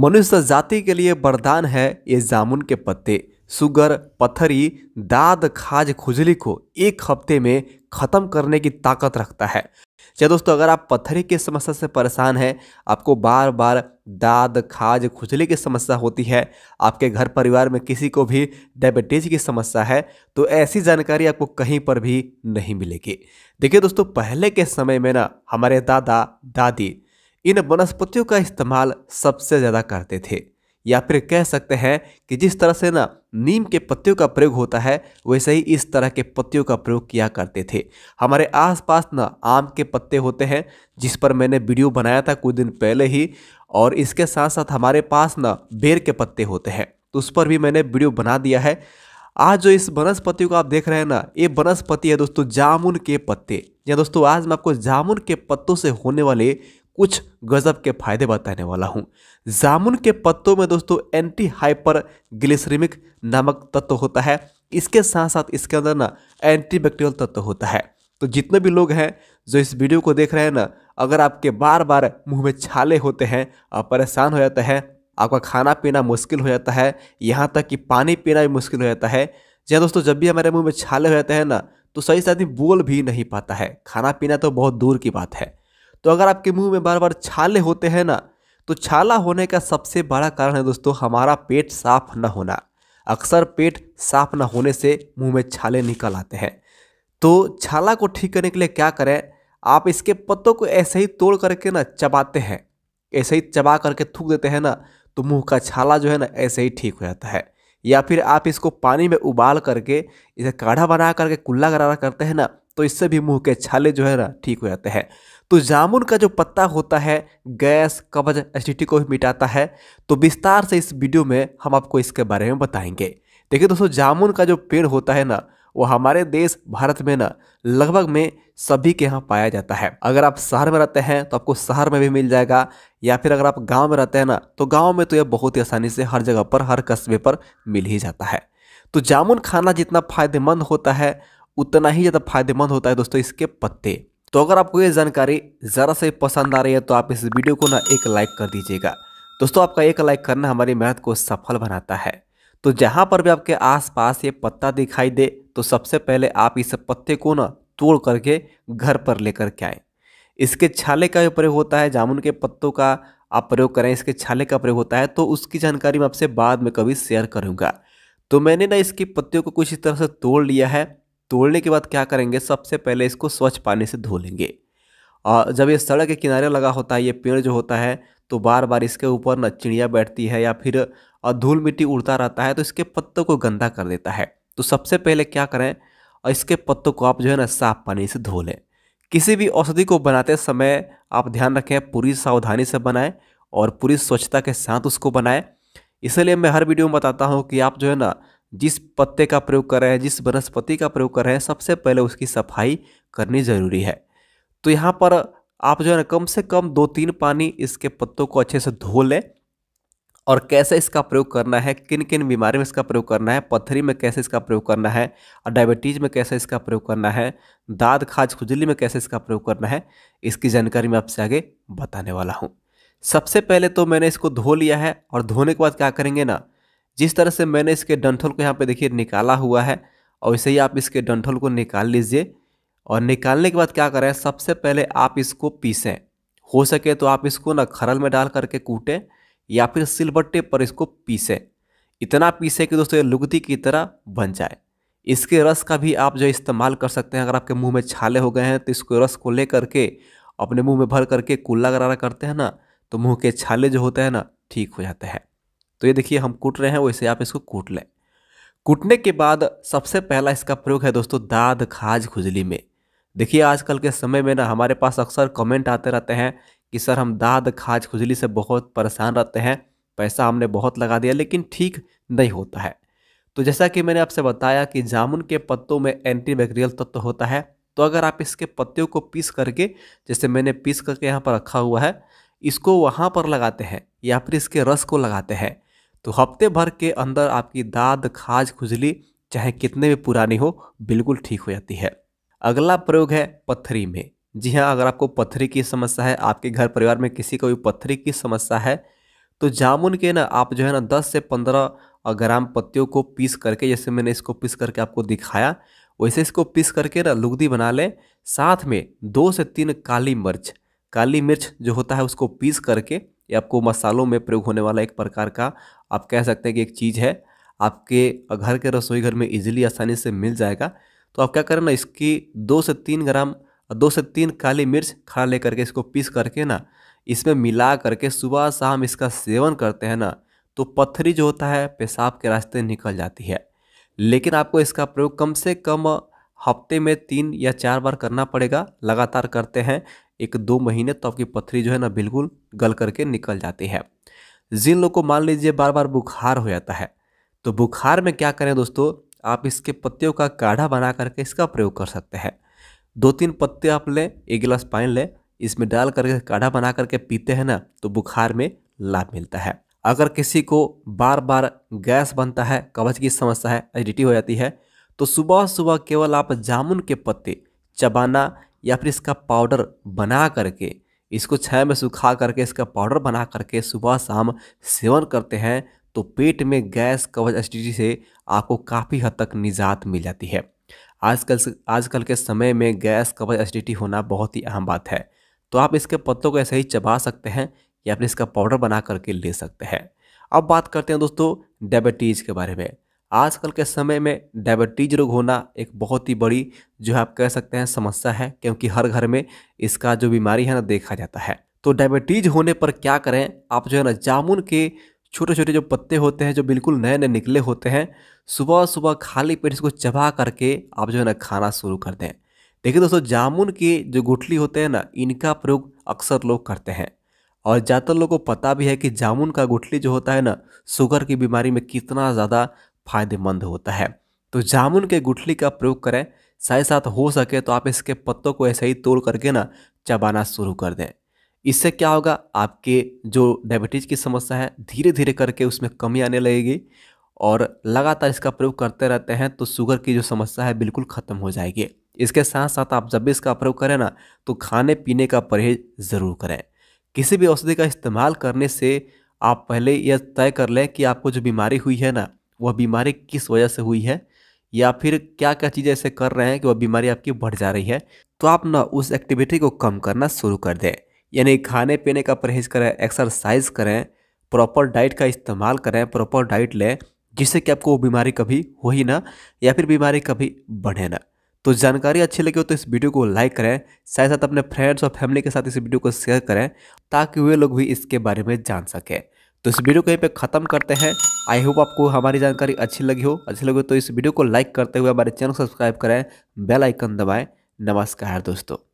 मनुष्य जाति के लिए वरदान है ये जामुन के पत्ते सुगर पत्थरी दाद खाज खुजली को एक हफ्ते में ख़त्म करने की ताकत रखता है चाहे दोस्तों अगर आप पत्थरी की समस्या से परेशान हैं आपको बार बार दाद खाज खुजली की समस्या होती है आपके घर परिवार में किसी को भी डायबिटीज़ की समस्या है तो ऐसी जानकारी आपको कहीं पर भी नहीं मिलेगी देखिए दोस्तों पहले के समय में ना हमारे दादा दादी इन वनस्पतियों का इस्तेमाल सबसे ज़्यादा करते थे या फिर कह सकते हैं कि जिस तरह से ना नीम के पत्तियों का प्रयोग होता है वैसे ही इस तरह के पत्तियों का प्रयोग किया करते थे हमारे आसपास ना आम के पत्ते होते हैं जिस पर मैंने वीडियो बनाया था कुछ दिन पहले ही और इसके साथ साथ हमारे पास ना बेर के पत्ते होते हैं तो उस पर भी मैंने वीडियो बना दिया है आज जो इस वनस्पति को आप देख रहे हैं ना ये वनस्पति है दोस्तों जामुन के पत्ते या दोस्तों आज मैं आपको जामुन के पत्तों से होने वाले कुछ गजब के फायदे बताने वाला हूँ जामुन के पत्तों में दोस्तों एंटी हाइपर ग्लिसरिमिक नामक तत्व होता है इसके साथ साथ इसके अंदर ना एंटीबैक्टीरियल तत्व होता है तो जितने भी लोग हैं जो इस वीडियो को देख रहे हैं ना अगर आपके बार बार मुंह में छाले होते हैं और परेशान हो जाते हैं आपका खाना पीना मुश्किल हो जाता है यहाँ तक कि पानी पीना भी मुश्किल हो जाता है जी दोस्तों जब भी हमारे मुंह में छाले हो जाते हैं ना तो सही से आदमी बोल भी नहीं पाता है खाना पीना तो बहुत दूर की बात है तो अगर आपके मुंह में बार बार छाले होते हैं ना तो छाला होने का सबसे बड़ा कारण है दोस्तों हमारा पेट साफ न होना अक्सर पेट साफ न होने से मुंह में छाले निकल आते हैं तो छाला को ठीक करने के लिए क्या करें आप इसके पत्तों को ऐसे ही तोड़ करके ना चबाते हैं ऐसे ही चबा करके थूक देते हैं ना तो मुंह का छाला जो है ना ऐसे ही ठीक हो जाता है या फिर आप इसको पानी में उबाल करके इसे काढ़ा बना करके कुल्ला गरारा करते हैं ना तो इससे भी मुंह के छाले जो है ना ठीक हो जाते हैं तो जामुन का जो पत्ता होता है गैस कब्ज एसिडिटी को भी मिटाता है तो विस्तार से इस वीडियो में हम आपको इसके बारे में बताएंगे देखिए दोस्तों जामुन का जो पेड़ होता है ना वो हमारे देश भारत में ना लगभग में सभी के यहाँ पाया जाता है अगर आप शहर में रहते हैं तो आपको शहर में भी मिल जाएगा या फिर अगर आप गांव में रहते हैं ना तो गांव में तो यह बहुत ही आसानी से हर जगह पर हर कस्बे पर मिल ही जाता है तो जामुन खाना जितना फायदेमंद होता है उतना ही ज़्यादा फायदेमंद होता है दोस्तों इसके पत्ते तो अगर आपको ये जानकारी ज़रा से पसंद आ रही है तो आप इस वीडियो को ना एक लाइक कर दीजिएगा दोस्तों आपका एक लाइक करना हमारी मेहनत को सफल बनाता है तो जहाँ पर भी आपके आसपास ये पत्ता दिखाई दे तो सबसे पहले आप इस पत्ते को ना तोड़ करके घर पर लेकर के आएँ इसके छाले का प्रयोग होता है जामुन के पत्तों का आप प्रयोग करें इसके छाले का प्रयोग होता है तो उसकी जानकारी मैं आपसे बाद में कभी शेयर करूँगा तो मैंने ना इसकी पत्तियों को कुछ इस तरह से तोड़ लिया है तोड़ने के बाद क्या करेंगे सबसे पहले इसको स्वच्छ पानी से धो लेंगे और जब ये सड़क के किनारे लगा होता है ये पेड़ जो होता है तो बार बार इसके ऊपर न चिड़िया बैठती है या फिर धूल मिट्टी उड़ता रहता है तो इसके पत्तों को गंदा कर देता है तो सबसे पहले क्या करें और इसके पत्तों को आप जो है ना साफ पानी से धो लें किसी भी औषधि को बनाते समय आप ध्यान रखें पूरी सावधानी से बनाएं और पूरी स्वच्छता के साथ उसको बनाएं इसलिए मैं हर वीडियो में बताता हूँ कि आप जो है ना जिस पत्ते का प्रयोग कर रहे हैं जिस वनस्पति का प्रयोग कर रहे हैं सबसे पहले उसकी सफाई करनी ज़रूरी है तो यहाँ पर आप जो है ना कम से कम दो तीन पानी इसके पत्तों को अच्छे से धो लें और कैसे इसका प्रयोग करना है किन किन बीमारी में इसका प्रयोग करना है पथरी में कैसे इसका प्रयोग करना है और डायबिटीज़ में कैसे इसका प्रयोग करना है दाद खाज खुजली में कैसे इसका प्रयोग करना है इसकी जानकारी मैं आपसे आगे बताने वाला हूँ सबसे पहले तो मैंने इसको धो लिया है और धोने के बाद क्या करेंगे ना जिस तरह से मैंने इसके डंठल को यहाँ पे देखिए निकाला हुआ है और ऐसे ही आप इसके डंठल को निकाल लीजिए और निकालने के बाद क्या करें सबसे पहले आप इसको पीसें हो सके तो आप इसको ना खरल में डाल करके कूटें या फिर सिलबट्टे पर इसको पीसें इतना पीसें कि दोस्तों ये लुगदी की तरह बन जाए इसके रस का भी आप जो इस्तेमाल कर सकते हैं अगर आपके मुंह में छाले हो गए हैं तो इसको रस को ले करके अपने मुंह में भर करके कुल्ला गरारा करते हैं ना तो मुंह के छाले जो होते हैं ना ठीक हो जाते हैं तो ये देखिए हम कूट रहे हैं वैसे आप इसको कूट लें कूटने के बाद सबसे पहला इसका प्रयोग है दोस्तों दाद खाज खुजली में देखिए आजकल के समय में ना हमारे पास अक्सर कमेंट आते रहते हैं कि सर हम दाद खाज खुजली से बहुत परेशान रहते हैं पैसा हमने बहुत लगा दिया लेकिन ठीक नहीं होता है तो जैसा कि मैंने आपसे बताया कि जामुन के पत्तों में एंटी बैक्टीरियल तत्व होता है तो अगर आप इसके पत्तियों को पीस करके जैसे मैंने पीस करके यहाँ पर रखा हुआ है इसको वहाँ पर लगाते हैं या फिर इसके रस को लगाते हैं तो हफ्ते भर के अंदर आपकी दाद खाज खुजली चाहे कितने भी पुरानी हो बिल्कुल ठीक हो जाती है अगला प्रयोग है पत्थरी में जी हाँ अगर आपको पत्थरी की समस्या है आपके घर परिवार में किसी को भी पत्थरी की समस्या है तो जामुन के ना आप जो है ना 10 से 15 ग्राम पत्तियों को पीस करके जैसे मैंने इसको पीस करके आपको दिखाया वैसे इसको पीस करके ना लुगदी बना लें साथ में दो से तीन काली मिर्च काली मिर्च जो होता है उसको पीस करके ये आपको मसालों में प्रयोग होने वाला एक प्रकार का आप कह सकते हैं कि एक चीज़ है आपके घर के रसोई घर में इजीली आसानी से मिल जाएगा तो आप क्या करें ना इसकी दो से तीन ग्राम दो से तीन काली मिर्च खड़ा ले करके इसको पीस करके ना इसमें मिला करके सुबह शाम इसका सेवन करते हैं ना तो पथरी जो होता है पेशाब के रास्ते निकल जाती है लेकिन आपको इसका प्रयोग कम से कम हफ्ते में तीन या चार बार करना पड़ेगा लगातार करते हैं एक दो महीने तो आपकी पथरी जो है ना बिल्कुल गल करके निकल जाती है जिन लोग को मान लीजिए बार बार बुखार हो जाता है तो बुखार में क्या करें दोस्तों आप इसके पत्तियों का काढ़ा बना करके इसका प्रयोग कर सकते हैं दो तीन पत्ते आप लें एक गिलास पानी लें इसमें डाल करके काढ़ा बना करके पीते हैं ना तो बुखार में लाभ मिलता है अगर किसी को बार बार गैस बनता है कब्ज की समस्या है एडिटी हो जाती है तो सुबह सुबह केवल आप जामुन के पत्ते चबाना या फिर इसका पाउडर बना करके इसको छाया में सुखा करके इसका पाउडर बना करके सुबह शाम सेवन करते हैं तो पेट में गैस कवच एसिडिटी से आपको काफ़ी हद तक निजात मिल जाती है आजकल आजकल के समय में गैस कवच एसिडिटी होना बहुत ही अहम बात है तो आप इसके पत्तों को ऐसे ही चबा सकते हैं या फिर इसका पाउडर बना करके ले सकते हैं अब बात करते हैं दोस्तों डायबिटीज़ के बारे में आजकल के समय में डायबिटीज रोग होना एक बहुत ही बड़ी जो है आप कह सकते हैं समस्या है क्योंकि हर घर में इसका जो बीमारी है ना देखा जाता है तो डायबिटीज होने पर क्या करें आप जो है ना जामुन के छोटे छोटे जो पत्ते होते हैं जो बिल्कुल नए नए निकले होते हैं सुबह सुबह खाली पेट इसको चबा करके आप जो है ना खाना शुरू कर दें देखिए दोस्तों जामुन के जो गुठली होते हैं ना इनका प्रयोग अक्सर लोग करते हैं और ज़्यादातर लोगों को पता भी है कि जामुन का गुठली जो होता है ना शुगर की बीमारी में कितना ज़्यादा फायदेमंद होता है तो जामुन के गुठली का प्रयोग करें साथ ही साथ हो सके तो आप इसके पत्तों को ऐसे ही तोड़ करके ना चबाना शुरू कर दें इससे क्या होगा आपके जो डायबिटीज़ की समस्या है धीरे धीरे करके उसमें कमी आने लगेगी और लगातार इसका प्रयोग करते रहते हैं तो शुगर की जो समस्या है बिल्कुल ख़त्म हो जाएगी इसके साथ साथ आप जब भी इसका प्रयोग करें ना तो खाने पीने का परहेज ज़रूर करें किसी भी औषधि का इस्तेमाल करने से आप पहले यह तय कर लें कि आपको जो बीमारी हुई है ना वह बीमारी किस वजह से हुई है या फिर क्या क्या चीज़ें ऐसे कर रहे हैं कि वह बीमारी आपकी बढ़ जा रही है तो आप ना उस एक्टिविटी को कम करना शुरू कर दें यानी खाने पीने का परहेज करें एक्सरसाइज करें प्रॉपर डाइट का इस्तेमाल करें प्रॉपर डाइट लें जिससे कि आपको वो बीमारी कभी हो ही ना या फिर बीमारी कभी बढ़े ना तो जानकारी अच्छी लगी हो तो इस वीडियो को लाइक करें साथ साथ अपने फ्रेंड्स और फैमिली के साथ इस वीडियो को शेयर करें ताकि वे लोग भी इसके बारे में जान सकें तो इस वीडियो को यहीं पे खत्म करते हैं आई होप आपको हमारी जानकारी अच्छी लगी हो अच्छी लगी हो तो इस वीडियो को लाइक करते हुए हमारे चैनल को सब्सक्राइब करें बेल आइकन दबाएं नमस्कार दोस्तों